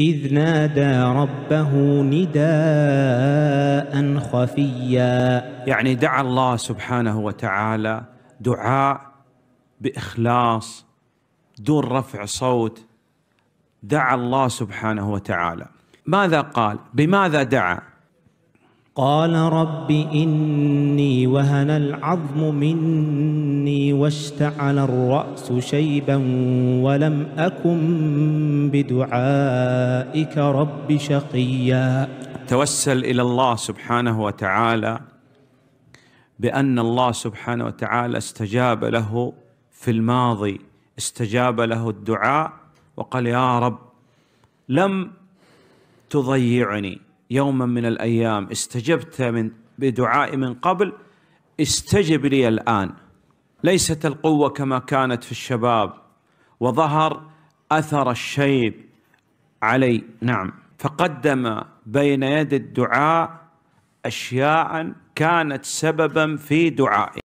إذ نادى ربه نداء خفيا يعني دعا الله سبحانه وتعالى دعاء بإخلاص دون رفع صوت دعا الله سبحانه وتعالى ماذا قال بماذا دعا قال رب إني وهن العظم مني واشتعل الرأس شيبا ولم أكن بدعائك رب شقيا توسل إلى الله سبحانه وتعالى بأن الله سبحانه وتعالى استجاب له في الماضي استجاب له الدعاء وقال يا رب لم تضيعني يوما من الأيام استجبت من بدعاء من قبل استجب لي الآن ليست القوة كما كانت في الشباب وظهر أثر الشيب علي نعم فقدم بين يد الدعاء أشياء كانت سببا في دعائي